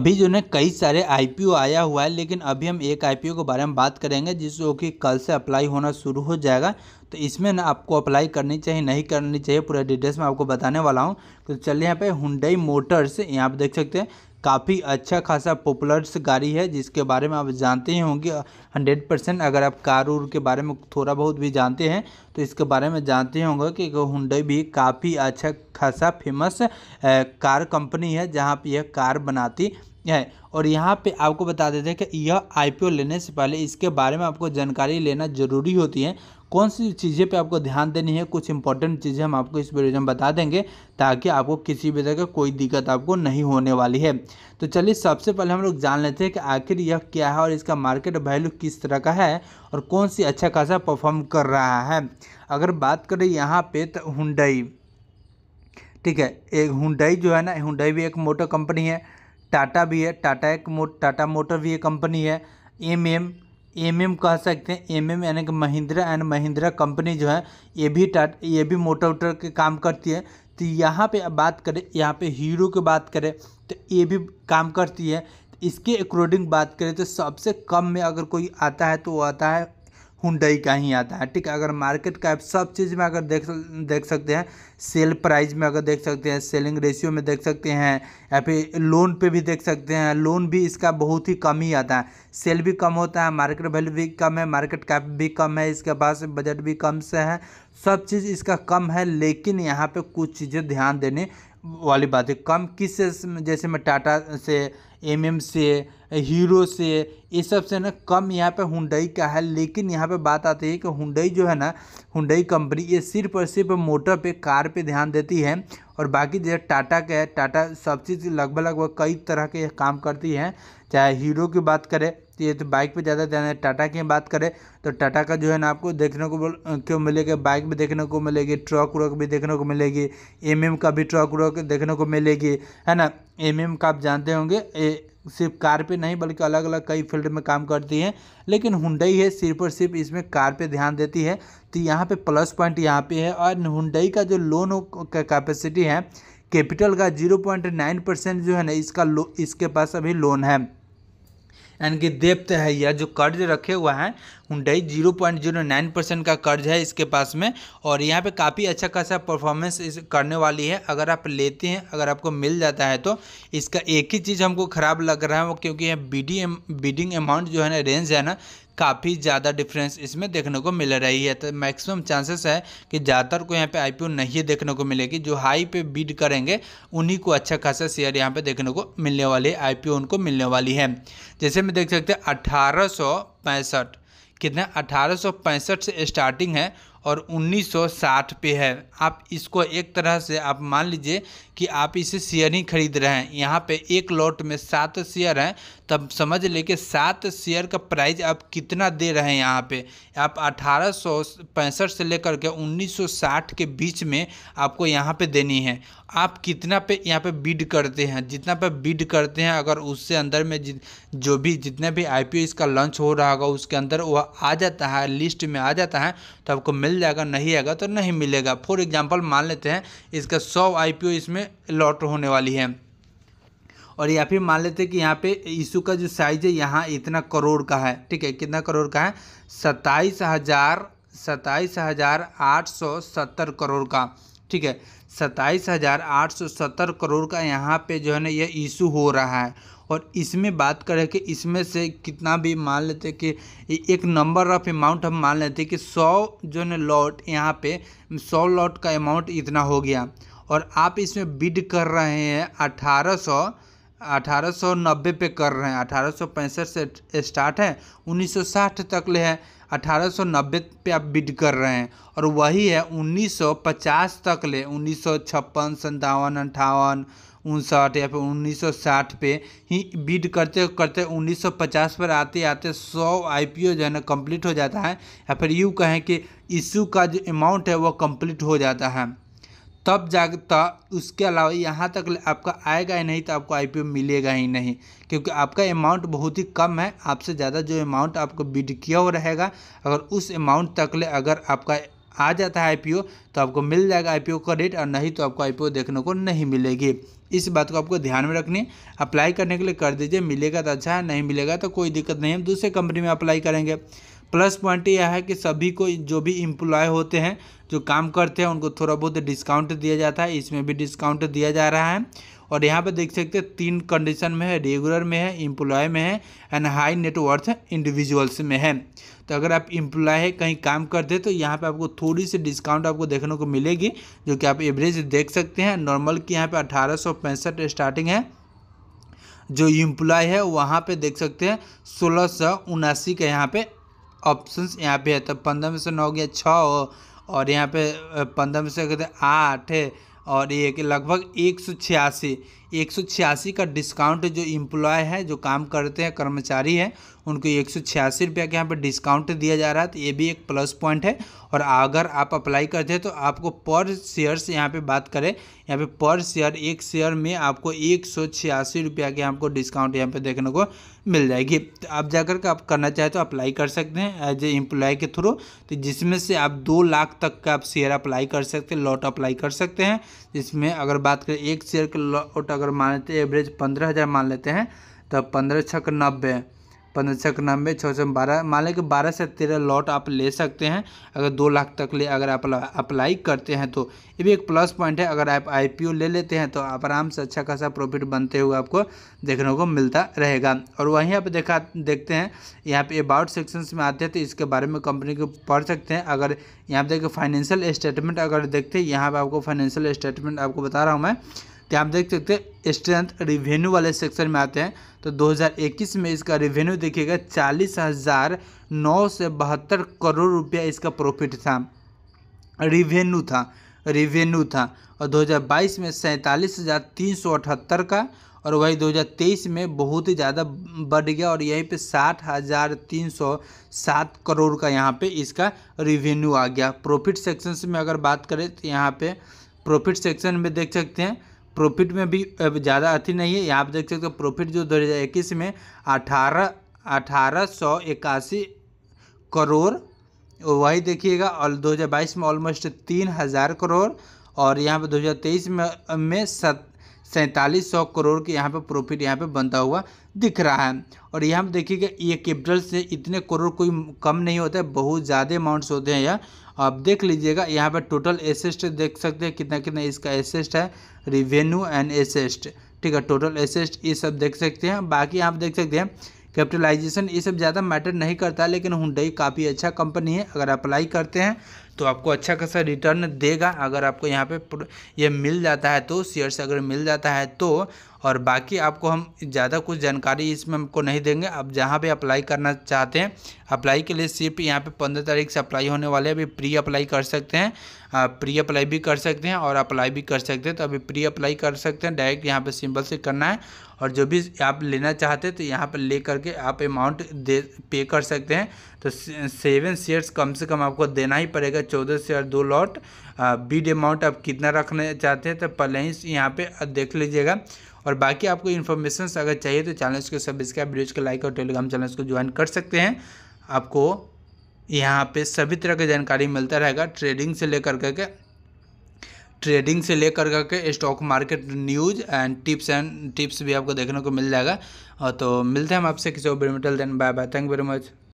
अभी जो है कई सारे आई आया हुआ है लेकिन अभी हम एक आई के बारे में बात करेंगे जिसको कि कल से अप्लाई होना शुरू हो जाएगा तो इसमें ना आपको अप्लाई करनी चाहिए नहीं करनी चाहिए पूरा डिटेल्स में आपको बताने वाला हूँ तो चलिए यहाँ पे हुंडई मोटर्स यहाँ पे देख सकते हैं काफ़ी अच्छा खासा पॉपुलर्स गाड़ी है जिसके बारे में आप जानते ही होंगे हंड्रेड परसेंट अगर आप कार उर के बारे में थोड़ा बहुत भी जानते हैं तो इसके बारे में जानते ही होंगे कि हुंडई भी काफ़ी अच्छा खासा फेमस कार कंपनी है जहाँ पर यह कार बनाती है और यहाँ पे आपको बता देते हैं कि यह आईपीओ लेने से पहले इसके बारे में आपको जानकारी लेना ज़रूरी होती है कौन सी चीज़ें पे आपको ध्यान देनी है कुछ इंपॉर्टेंट चीज़ें हम आपको इस वीडियो में बता देंगे ताकि आपको किसी भी तरह का कोई दिक्कत आपको नहीं होने वाली है तो चलिए सबसे पहले हम लोग जान लेते हैं कि आखिर यह क्या है और इसका मार्केट वैल्यू किस तरह का है और कौन सी अच्छा खासा परफॉर्म कर रहा है अगर बात करें यहाँ पर तो हुडई ठीक है एक हुडई जो है ना हुडई भी एक मोटर कंपनी है टाटा भी है टाटा एक मो टाटा मोटर भी एक कंपनी है एम एम एम एम कह सकते हैं एम एम यानी कि महिंद्रा एंड महिंद्रा कंपनी जो है ये भी टाटा ये भी मोटर वोटर के काम करती है तो यहाँ पे अब बात करें यहाँ पे हीरो की बात करें तो ये भी काम करती है इसके अकॉर्डिंग बात करें तो सबसे कम में अगर कोई आता है तो वो आता है हुडई का ही आता है ठीक है अगर मार्केट कैप सब चीज़ में अगर देख देख सकते हैं सेल प्राइस में अगर देख सकते हैं सेलिंग रेशियो में देख सकते हैं या फिर लोन पे भी देख सकते हैं लोन भी इसका बहुत ही कम ही आता है सेल भी कम होता है मार्केट वैल्यू भी कम है मार्केट कैप भी कम है इसके पास बजट भी कम से है सब चीज़ इसका कम है लेकिन यहाँ पर कुछ चीज़ें ध्यान देने वाली बात है कम किस जैसे मैं टाटा से एम एम से हीरो से ये सब से ना कम यहाँ पे हुडई का है लेकिन यहाँ पे बात आती है कि हुडई जो है ना हुडई कंपनी ये सिर्फ और सिर्फ मोटर पे कार पे ध्यान देती है और बाकी जैसे टाटा का है टाटा सब चीज़ लगभग लगभग कई तरह के काम करती है चाहे हीरो की बात करें सकती है तो बाइक पे ज़्यादा ध्यान है टाटा की बात करें तो टाटा का जो है ना आपको देखने को क्यों मिलेगा बाइक भी देखने को मिलेगी ट्रक व्रक भी देखने को मिलेगी एम एम का भी ट्रक व्रक देखने को मिलेगी है ना एम एम का आप जानते होंगे सिर्फ कार पे नहीं बल्कि अलग अलग कई फील्ड में काम करती है लेकिन हुडई है सिर्फ और सिर्फ इसमें कार पे ध्यान देती है तो यहाँ पे प्लस पॉइंट यहाँ पे है और हुडई का जो लोन का कैपेसिटी है कैपिटल का जीरो पॉइंट नाइन परसेंट जो है ना इसका लो इसके पास अभी लोन है यानी कि देवते है यह जो कर्ज रखे हुआ है Hyundai zero point zero nine percent का कर्ज है इसके पास में और यहाँ पे काफ़ी अच्छा खासा परफॉर्मेंस करने वाली है अगर आप लेते हैं अगर आपको मिल जाता है तो इसका एक ही चीज़ हमको ख़राब लग रहा है वो क्योंकि यह बीडी बीडिंग अमाउंट जो है ना रेंज है ना काफ़ी ज़्यादा डिफरेंस इसमें देखने को मिल रही है तो मैक्सिमम चांसेस है कि ज़्यादातर को यहाँ पे आईपीओ नहीं देखने को मिलेगी जो हाई पे बीड करेंगे उन्हीं को अच्छा खासा शेयर यहाँ पे देखने को मिलने वाली है आईपीओ उनको मिलने वाली है जैसे में देख सकते हैं अठारह कितना अठारह से स्टार्टिंग है और 1960 पे है आप इसको एक तरह से आप मान लीजिए कि आप इसे शेयर ही खरीद रहे हैं यहाँ पे एक लॉट में सात शेयर हैं तब समझ ले कि सात शेयर का प्राइस आप कितना दे रहे हैं यहाँ पे आप अठारह से लेकर के 1960 के बीच में आपको यहाँ पे देनी है आप कितना पे यहाँ पे बिड करते हैं जितना पे बिड करते हैं अगर उससे अंदर में जो भी जितने भी आई इसका लॉन्च हो रहा होगा उसके अंदर वह आ जाता है लिस्ट में आ जाता है तो आपको मिल मिल जाएगा नहीं आएगा तो नहीं मिलेगा फॉर एग्जाम्पल मान लेते हैं इसका सौ आई इसमें लॉट होने वाली है और या फिर मान लेते हैं कि यहाँ पे इशू का जो साइज है यहाँ इतना करोड़ का है ठीक है कितना करोड़ का है सत्ताईस हज़ार सत्ताईस हज़ार आठ सौ सत्तर करोड़ का ठीक है सत्ताईस हज़ार आठ सौ सत्तर करोड़ का यहाँ पे जो है ना ये इशू हो रहा है और इसमें बात करें कि इसमें से कितना भी मान लेते कि एक नंबर ऑफ अमाउंट हम मान लेते कि सौ जो है लॉट यहाँ पे सौ लॉट का अमाउंट इतना हो गया और आप इसमें बिड कर रहे हैं अठारह सौ 1890 पे कर रहे हैं अठारह से स्टार्ट है 1960 तक ले है 1890 पे आप बिड कर रहे हैं और वही है 1950 तक ले उन्नीस सौ छप्पन संतावन अंठावन उनसठ या फिर उन्नीस पे ही बीड करते करते 1950 पर आते आते 100 आईपीओ जो है ना कंप्लीट हो जाता है या फिर यूँ कहें कि इशू का जो अमाउंट है वो कंप्लीट हो जाता है तब जाता उसके अलावा यहाँ तक आपका आएगा ही नहीं तो आपको आईपीओ मिलेगा ही नहीं क्योंकि आपका अमाउंट बहुत ही कम है आपसे ज़्यादा जो अमाउंट आपको बिड किया हुआ रहेगा अगर उस अमाउंट तक ले अगर आपका आ जाता है आईपीओ तो आपको मिल जाएगा आईपीओ का रेट और नहीं तो आपको आईपीओ देखने को नहीं मिलेगी इस बात को आपको ध्यान में रखनी है अप्लाई करने के लिए कर दीजिए मिलेगा तो अच्छा है नहीं मिलेगा तो कोई दिक्कत नहीं हम दूसरे कंपनी में अप्लाई करेंगे प्लस पॉइंट यह है कि सभी को जो भी इम्प्लॉय होते हैं जो काम करते हैं उनको थोड़ा बहुत डिस्काउंट दिया जाता है इसमें भी डिस्काउंट दिया जा रहा है और यहाँ पे देख सकते हैं तीन कंडीशन में है रेगुलर में है इम्प्लॉय में है एंड हाई नेटवर्थ इंडिविजुअल्स में है तो अगर आप इम्प्लॉय है कहीं काम करते हैं तो यहाँ पे आपको थोड़ी सी डिस्काउंट आपको देखने को मिलेगी जो कि आप एवरेज देख सकते हैं नॉर्मल की यहाँ पे अठारह स्टार्टिंग है जो इम्प्लॉय है वहाँ पर देख सकते हैं सोलह सौ उनासी का यहाँ पर ऑप्शंस यहाँ पे है तो पंद्रह में से नौ गया छः हो और यहाँ पे पंद्रह में से कहते आठ और ये लगभग एक सौ छियासी एक का डिस्काउंट जो इम्प्लॉय है जो काम करते हैं कर्मचारी हैं उनको एक सौ छियासी रुपया के यहाँ पर डिस्काउंट दिया जा रहा है तो ये भी एक प्लस पॉइंट है और अगर आप अप्लाई करते हैं तो आपको पर शेयर से यहाँ पर बात करें यहाँ पे पर शेयर एक शेयर में आपको एक सौ छियासी रुपया के आपको डिस्काउंट यहाँ पे देखने को मिल जाएगी तो आप जाकर के आप करना चाहें तो अप्लाई कर सकते हैं एज ए इम्प्लॉय के थ्रू तो जिसमें से आप दो लाख तक का आप शेयर अप्लाई कर सकते हैं लॉट अप्लाई कर सकते हैं जिसमें अगर बात करें एक शेयर के लॉट अगर मान लेते हैं एवरेज पंद्रह हज़ार मान लेते हैं तो पंद्रह छक नब्बे पंद्रह छक नब्बे छः सौ बारह मान लें कि बारह से तेरह लॉट आप ले सकते हैं अगर दो लाख तक ले अगर आप अप्लाई करते हैं तो ये भी एक प्लस पॉइंट है अगर आप आई ले लेते हैं तो आप आराम से अच्छा खासा प्रॉफिट बनते हुए आपको देखने को मिलता रहेगा और वहीं आप देखा देखते हैं यहाँ पे अबाउट सेक्शंस में आते हैं तो इसके बारे में कंपनी को पढ़ सकते हैं अगर यहाँ पे देखिए फाइनेंशियल स्टेटमेंट अगर देखते हैं यहाँ पर आपको फाइनेंशियल स्टेटमेंट आपको बता रहा हूँ मैं तो आप देख सकते हैं स्ट्रेंथ रिवेन्यू वाले सेक्शन में आते हैं तो 2021 में इसका रिवेन्यू देखिएगा चालीस हज़ार नौ से बहत्तर करोड़ रुपया इसका प्रॉफिट था रिवेन्यू था रिवेन्यू था और 2022 में सैंतालीस हज़ार तीन सौ अठहत्तर का और वही 2023 में बहुत ही ज़्यादा बढ़ गया और यहीं पे साठ हज़ार तीन सौ सात करोड़ का यहाँ पे इसका रिवेन्यू आ गया प्रॉफिट सेक्शन से में अगर बात करें तो यहाँ पे प्रॉफिट सेक्शन में देख सकते हैं प्रॉफिट में भी ज़्यादा अथी नहीं है यहाँ पर देख सकते हो प्रॉफिट जो दो में अठारह अठारह सौ इक्यासी करोड़ वही देखिएगा और 2022 में ऑलमोस्ट तीन हज़ार करोड़ और यहाँ पे 2023 में में सत सैंतालीस सौ करोड़ के यहाँ पे प्रॉफिट यहाँ पे बनता हुआ दिख रहा है और यहाँ पर देखिएगा ये कैपिटल से इतने करोड़ कोई कम नहीं होता है बहुत ज़्यादा अमाउंट्स होते हैं यह आप देख लीजिएगा यहाँ पर टोटल एसेस्ट देख सकते हैं कितना कितना इसका एसेस्ट है रिवेन्यू एंड एसेस्ट ठीक है टोटल एसेस्ट ये सब देख सकते हैं बाकी आप देख सकते हैं कैपिटलाइजेशन ये सब ज़्यादा मैटर नहीं करता लेकिन हुडई काफ़ी अच्छा कंपनी है अगर अप्लाई करते हैं तो आपको अच्छा खासा रिटर्न देगा अगर आपको यहाँ पे ये मिल जाता है तो शेयर्स अगर मिल जाता है तो और बाकी आपको हम ज़्यादा कुछ जानकारी इसमें हमको नहीं देंगे अब जहाँ भी अप्लाई करना चाहते हैं अप्लाई के लिए सिर्फ यहाँ पे पंद्रह तारीख से अप्लाई होने वाले अभी प्री अप्लाई कर सकते हैं प्री अप्लाई भी कर सकते हैं और अप्लाई भी कर सकते हैं तो अभी प्री अप्लाई कर सकते हैं डायरेक्ट यहाँ पर सिंपल से करना है और जो भी आप लेना चाहते हैं तो यहाँ पर ले करके आप अमाउंट दे पे कर सकते हैं तो सेवन शेयर्स कम से कम आपको देना ही पड़ेगा चौदह शेयर दो लॉट बीड अमाउंट आप कितना रखना चाहते हैं तो पहले ही यहाँ पे देख लीजिएगा और बाकी आपको इन्फॉर्मेशन अगर चाहिए तो चैनल्स को सब्सक्राइब वीडियोज को लाइक और टेलीग्राम चैनल्स को ज्वाइन कर सकते हैं आपको यहाँ पे सभी तरह की जानकारी मिलता रहेगा ट्रेडिंग से लेकर करके ट्रेडिंग से लेकर करके stock market news and tips and tips भी आपको देखने को मिल जाएगा तो मिलते हैं हम आपसे किसी और metal then bye bye thank you very much